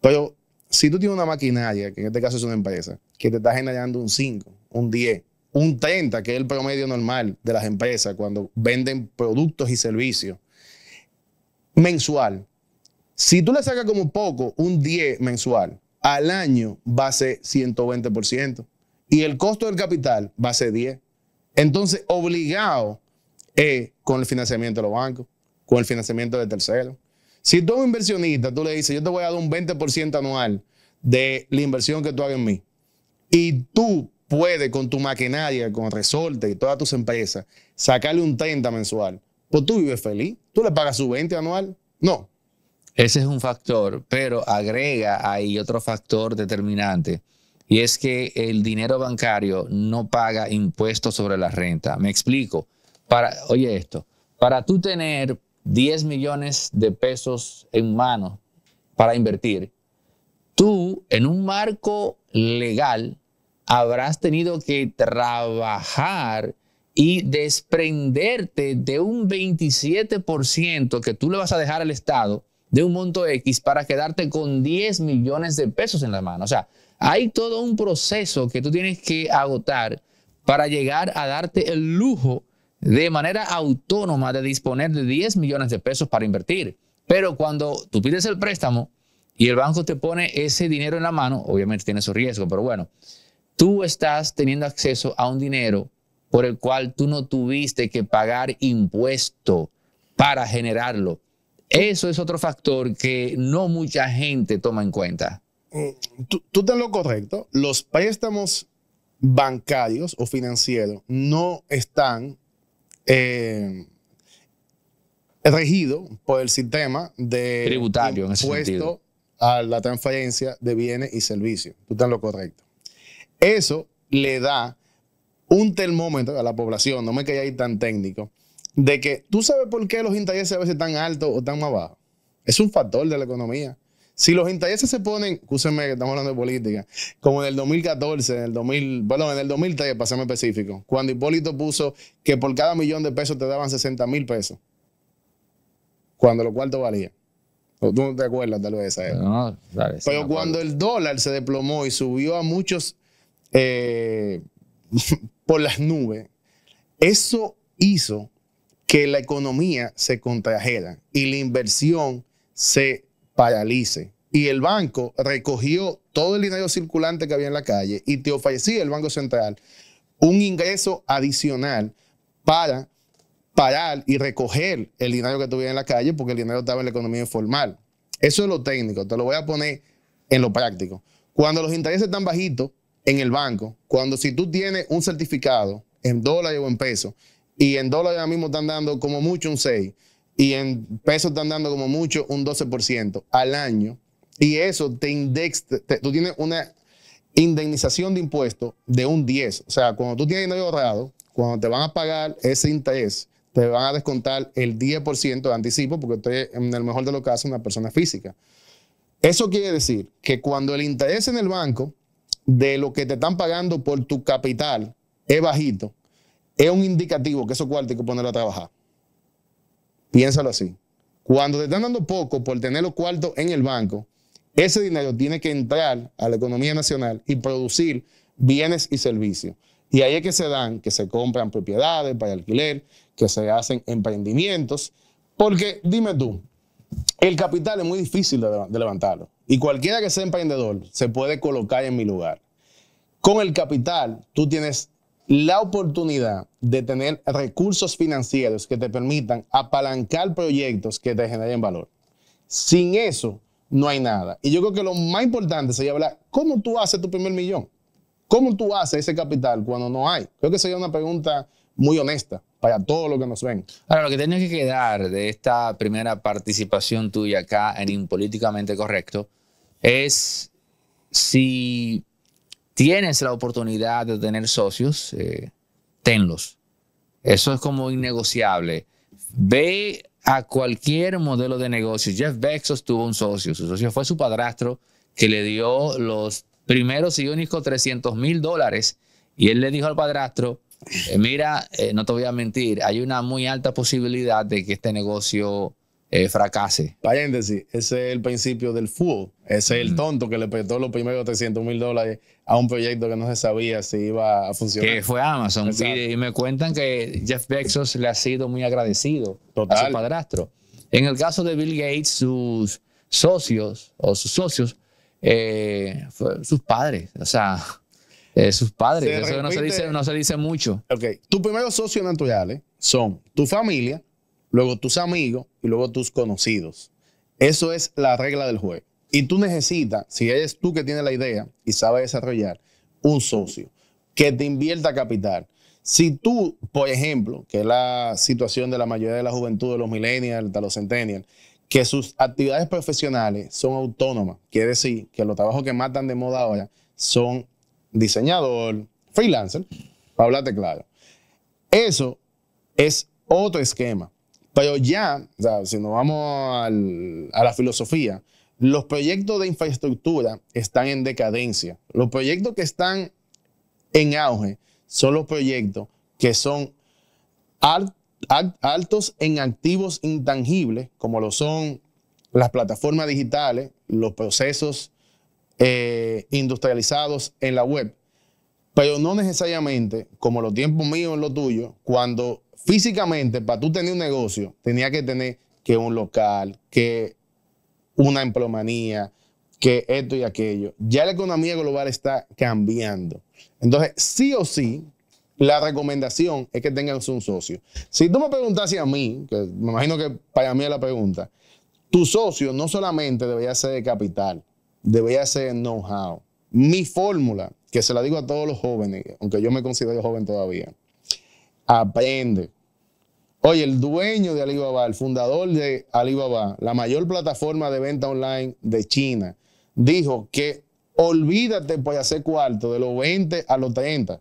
Pero si tú tienes una maquinaria, que en este caso es una empresa, que te está generando un 5, un 10, un 30, que es el promedio normal de las empresas cuando venden productos y servicios mensual, si tú le sacas como poco un 10 mensual, al año va a ser 120%. Y el costo del capital va a ser 10. Entonces, obligado es eh, con el financiamiento de los bancos, con el financiamiento de terceros. Si tú eres un inversionista, tú le dices, yo te voy a dar un 20% anual de la inversión que tú hagas en mí, y tú puedes con tu maquinaria, con resorte y todas tus empresas, sacarle un 30 mensual, pues tú vives feliz. Tú le pagas su 20 anual. No. Ese es un factor, pero agrega ahí otro factor
determinante y es que el dinero bancario no paga impuestos sobre la renta. Me explico. Para, oye esto, para tú tener 10 millones de pesos en mano para invertir, tú en un marco legal habrás tenido que trabajar y desprenderte de un 27% que tú le vas a dejar al Estado de un monto X para quedarte con 10 millones de pesos en la mano. O sea, hay todo un proceso que tú tienes que agotar para llegar a darte el lujo de manera autónoma de disponer de 10 millones de pesos para invertir. Pero cuando tú pides el préstamo y el banco te pone ese dinero en la mano, obviamente tiene su riesgo, pero bueno, tú estás teniendo acceso a un dinero por el cual tú no tuviste que pagar impuesto para generarlo.
Eso es otro factor que no mucha gente toma en cuenta. Mm, tú, tú estás lo correcto. Los préstamos bancarios o financieros no están eh, regidos por el sistema de impuesto a la transferencia de bienes y servicios. Tú estás lo correcto. Eso le da un termómetro a la población, no me quería ir tan técnico, de que tú sabes por qué los intereses a veces están altos o tan más bajos. Es un factor de la economía. Si los intereses se ponen, escúchenme, que estamos hablando de política, como en el 2014, en el 2000, perdón, en el 2003, para ser específico, cuando Hipólito puso que por cada millón de pesos te daban 60 mil pesos, cuando lo cuarto valía. Tú no te acuerdas tal vez esa No, Pero cuando el dólar se desplomó y subió a muchos eh, por las nubes, eso hizo que la economía se contrajera y la inversión se paralice. Y el banco recogió todo el dinero circulante que había en la calle y te ofrecía el Banco Central un ingreso adicional para parar y recoger el dinero que tuviera en la calle porque el dinero estaba en la economía informal. Eso es lo técnico, te lo voy a poner en lo práctico. Cuando los intereses están bajitos en el banco, cuando si tú tienes un certificado en dólares o en pesos y en dólares ahora mismo están dando como mucho un 6, y en pesos están dando como mucho un 12% al año. Y eso te index, tú tienes una indemnización de impuestos de un 10. O sea, cuando tú tienes dinero ahorrado, cuando te van a pagar ese interés, te van a descontar el 10% de anticipo, porque usted, en el mejor de los casos, una persona física. Eso quiere decir que cuando el interés en el banco de lo que te están pagando por tu capital es bajito, es un indicativo que esos cuartos hay que ponerlo a trabajar. Piénsalo así. Cuando te están dando poco por tener los cuartos en el banco, ese dinero tiene que entrar a la economía nacional y producir bienes y servicios. Y ahí es que se dan, que se compran propiedades para alquiler, que se hacen emprendimientos. Porque dime tú, el capital es muy difícil de, levantarlo. Y cualquiera que sea emprendedor se puede colocar en mi lugar. Con el capital, tú tienes la oportunidad de tener recursos financieros que te permitan apalancar proyectos que te generen valor. Sin eso, no hay nada. Y yo creo que lo más importante sería hablar cómo tú haces tu primer millón. ¿Cómo tú haces ese capital cuando no hay? Creo que sería una pregunta muy honesta para todos los que nos ven.
Ahora, lo que tiene que quedar de esta primera participación tuya acá en Impolíticamente Correcto es si tienes la oportunidad de tener socios, eh, tenlos. Eso es como innegociable. Ve a cualquier modelo de negocio. Jeff Bezos tuvo un socio. Su socio fue su padrastro que le dio los primeros y únicos 300 mil dólares. Y él le dijo al padrastro, eh, mira, eh, no te voy a mentir, hay una muy alta posibilidad de que este negocio eh,
fracase. Paréntesis, ese es el principio del fútbol. Ese es el mm. tonto que le prestó los primeros 300 mil dólares a un proyecto que no se sabía si iba a funcionar. Que
fue Amazon. Y, me cuentan que Jeff Bezos le ha sido muy agradecido
a su padrastro.
En el caso de Bill Gates, sus socios o sus socios, eh,
sus padres, o sea, eh, sus padres. Eso no, se dice, no se dice mucho. Ok, tus primeros socios naturales son tu familia, luego tus amigos y luego tus conocidos. Eso es la regla del juego. Y tú necesitas, si eres tú que tienes la idea y sabes desarrollar, un socio que te invierta capital. Si tú, por ejemplo, que es la situación de la mayoría de la juventud, de los millennials, de los centennials, que sus actividades profesionales son autónomas, quiere decir que los trabajos que matan de moda ahora son diseñador, freelancer, para hablarte claro. Eso es otro esquema. Pero ya, si nos vamos a la filosofía, los proyectos de infraestructura están en decadencia. Los proyectos que están en auge son los proyectos que son altos en activos intangibles, como lo son las plataformas digitales, los procesos eh, industrializados en la web. Pero no necesariamente, como los tiempos míos en lo tuyos, cuando físicamente, para tú tener un negocio, tenía que tener que un local, que una emplomanía, que esto y aquello. Ya la economía global está cambiando. Entonces, sí o sí, la recomendación es que tengas un socio. Si tú me preguntas a mí, que me imagino que para mí es la pregunta, tu socio no solamente debería ser de capital, debería ser know-how. Mi fórmula, que se la digo a todos los jóvenes, aunque yo me considero joven todavía, aprende. Oye, el dueño de Alibaba, el fundador de Alibaba, la mayor plataforma de venta online de China, dijo que olvídate por pues, hacer cuarto de los 20 a los 30.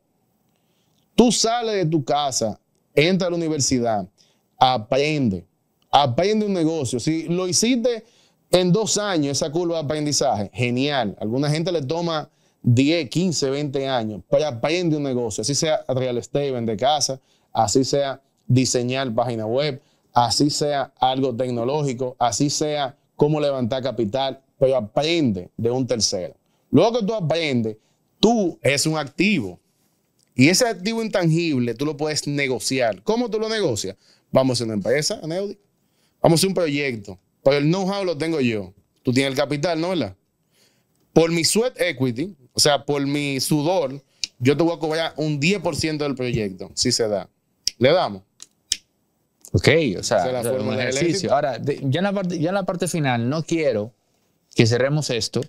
Tú sales de tu casa, entra a la universidad, aprende, aprende un negocio. Si lo hiciste en dos años, esa curva de aprendizaje, genial. alguna gente le toma 10, 15, 20 años para aprende un negocio, así sea real estate, de casa, así sea diseñar página web, así sea algo tecnológico, así sea cómo levantar capital, pero aprende de un tercero. Luego que tú aprendes, tú es un activo. Y ese activo intangible tú lo puedes negociar. ¿Cómo tú lo negocias? Vamos a una empresa, Vamos a un proyecto. Pero el know-how lo tengo yo. Tú tienes el capital, ¿no? ¿verdad? Por mi sweat equity, o sea, por mi sudor, yo te voy a cobrar un 10% del proyecto, si se da. Le damos. Ok, o sea, se ejercicio. Ahora,
ya, en la parte, ya final, no quiero que cerremos esto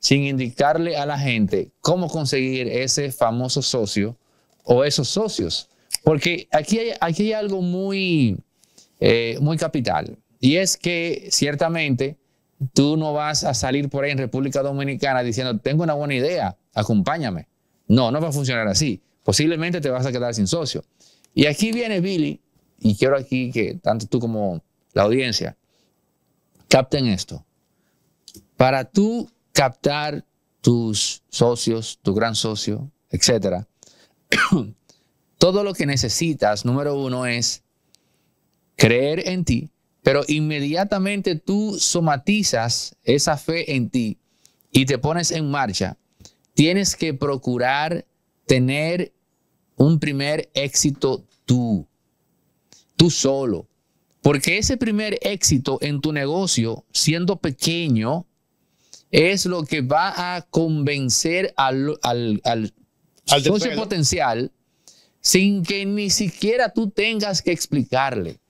sin indicarle a la gente cómo conseguir ese famoso socio o esos socios. Porque aquí hay, aquí hay algo muy, eh, muy capital. Y es que ciertamente tú no vas a salir por ahí en República Dominicana diciendo, tengo una buena idea, acompáñame. No, no va a funcionar así. Posiblemente te vas a quedar sin socio. Y aquí viene Billy, y quiero aquí que tanto tú como la audiencia capten esto. Para tú captar tus socios, tu gran socio, etcétera, todo lo que necesitas, número uno, es creer en ti, pero inmediatamente tú somatizas esa fe en ti y te pones en marcha. Tienes que procurar tener un primer éxito tú, tú solo. Porque ese primer éxito en tu negocio, siendo pequeño, es lo que va a convencer al, potencial sin que ni siquiera tú tengas que explicarle.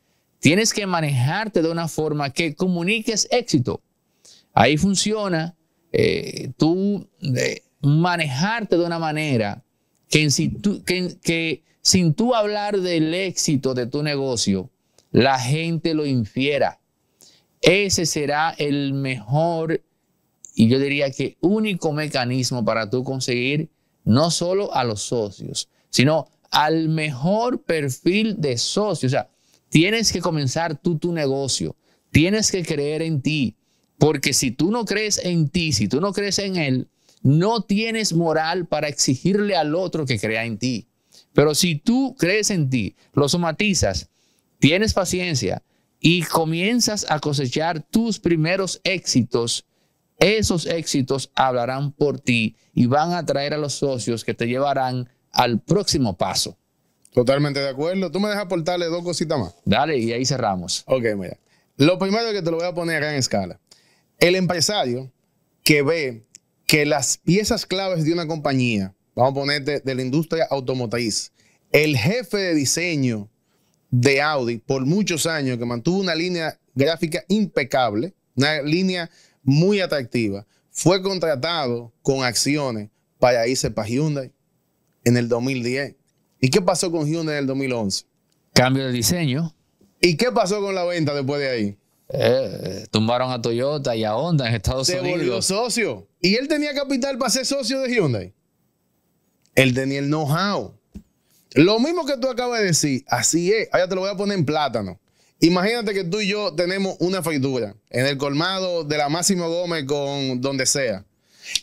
Tienes que manejarte de una forma que comuniques éxito. Ahí funciona eh, tú eh, manejarte de una manera que, sin tú, hablar del éxito de tu negocio, la gente lo infiera. Ese será el mejor y yo diría que único mecanismo para tú conseguir no solo a los socios, sino al mejor perfil de socios. O Tienes que comenzar tú tu negocio. Tienes que creer en ti. Porque si tú no crees en ti, si tú no crees en Él, no tienes moral para exigirle al otro que crea en ti. Pero si tú crees en ti, lo somatizas, tienes paciencia y comienzas a cosechar tus primeros éxitos, esos éxitos hablarán por ti y van a atraer a los socios que te llevarán al próximo paso. Totalmente
de acuerdo. Tú me dejas aportarle dos cositas más. Dale, y ahí cerramos. Ok, mira. Lo primero que te lo voy a poner a gran escala. El empresario que ve que las piezas claves de una compañía, vamos a ponerte de la industria automotriz, el jefe de diseño de Audi por muchos años que mantuvo una línea gráfica impecable, una línea muy atractiva, fue contratado con acciones para irse para Hyundai en el 2010. ¿Y qué pasó con Hyundai en el 2011? Cambio de diseño. ¿Y qué pasó con la venta después de ahí? Eh, tumbaron a Toyota y a Honda en Estados Unidos. Se volvió socio. Y él tenía capital para ser socio de Hyundai. Él tenía el know-how. Lo mismo que tú acabas de decir, así es. Ahora te lo voy a poner en plátano. Imagínate que tú y yo tenemos una factura en el colmado de la Máximo Gómez con donde sea.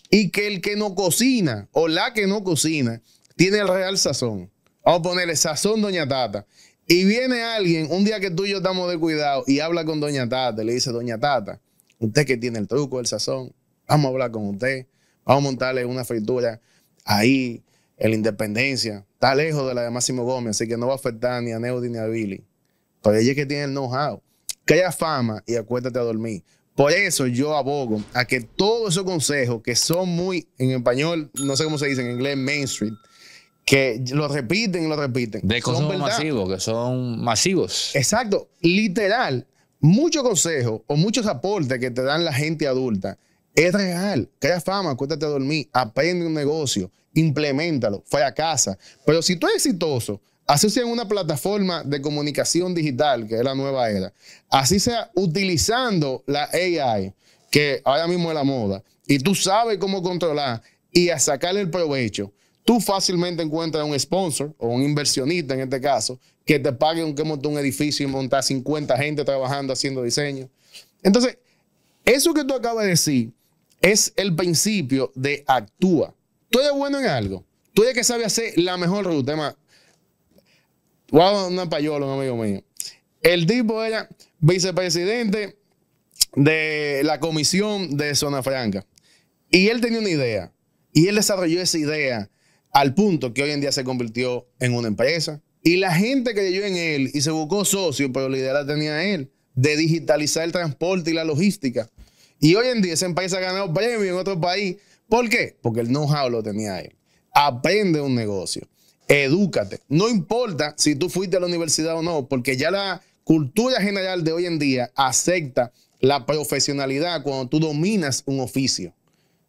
Y que el que no cocina o la que no cocina tiene el real sazón. Vamos a ponerle sazón Doña Tata. Y viene alguien, un día que tú y yo estamos de cuidado, y habla con Doña Tata, le dice, Doña Tata, usted que tiene el truco, el sazón, vamos a hablar con usted, vamos a montarle una fritura ahí, en la Independencia. Está lejos de la de Máximo Gómez, así que no va a afectar ni a Neudi ni a Billy. Pero ella es que tiene el know-how. Crea fama y acuérdate a dormir. Por eso yo abogo a que todos esos consejos que son muy, en español, no sé cómo se dice en inglés, mainstream, que lo repiten y lo repiten. De cosas masivo, que son masivos. Exacto, literal. Muchos consejos o muchos aportes que te dan la gente adulta es real. Crea fama, acuéstate a dormir, aprende un negocio, implementalo, casa. Pero si tú eres exitoso, así sea en una plataforma de comunicación digital, que es la nueva era, así sea utilizando la AI, que ahora mismo es la moda, y tú sabes cómo controlar y a sacarle el provecho tú fácilmente encuentras un sponsor o un inversionista en este caso que te pague monte un edificio y montar 50 gente trabajando haciendo diseño. Entonces, eso que tú acabas de decir es el principio de actúa. Tú eres bueno en algo. Tú eres que sabe hacer la mejor ruta. a dar una payola, un amigo mío. El tipo era vicepresidente de la comisión de Zona Franca. Y él tenía una idea. Y él desarrolló esa idea al punto que hoy en día se convirtió en una empresa. Y la gente creyó en él y se buscó socio, pero la idea la tenía él, de digitalizar el transporte y la logística. Y hoy en día ese país ha ganado premios en otro país. ¿Por qué? Porque el know-how lo tenía él. Aprende un negocio, edúcate. No importa si tú fuiste a la universidad o no, porque ya la cultura general de hoy en día acepta la profesionalidad cuando tú dominas un oficio.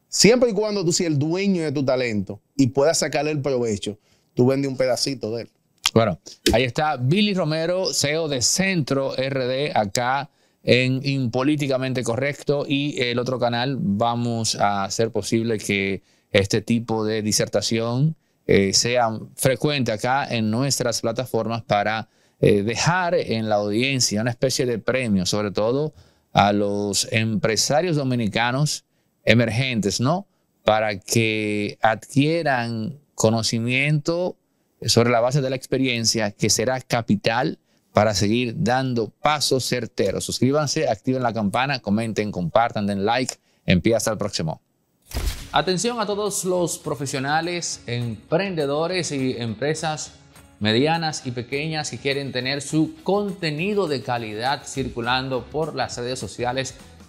Siempre y cuando tú seas el dueño de tu talento y puedas sacarle el provecho, tú vendes un pedacito de él. Bueno,
ahí está Billy Romero, CEO de Centro RD, acá en Impolíticamente Correcto y el otro canal. Vamos a hacer posible que este tipo de disertación eh, sea frecuente acá en nuestras plataformas para eh, dejar en la audiencia una especie de premio, sobre todo a los empresarios dominicanos emergentes, ¿no? Para que adquieran conocimiento sobre la base de la experiencia que será capital para seguir dando pasos certeros. Suscríbanse, activen la campana, comenten, compartan, den like. Empieza hasta el próximo. Atención a todos los profesionales, emprendedores y empresas medianas y pequeñas que quieren tener su contenido de calidad circulando por las redes sociales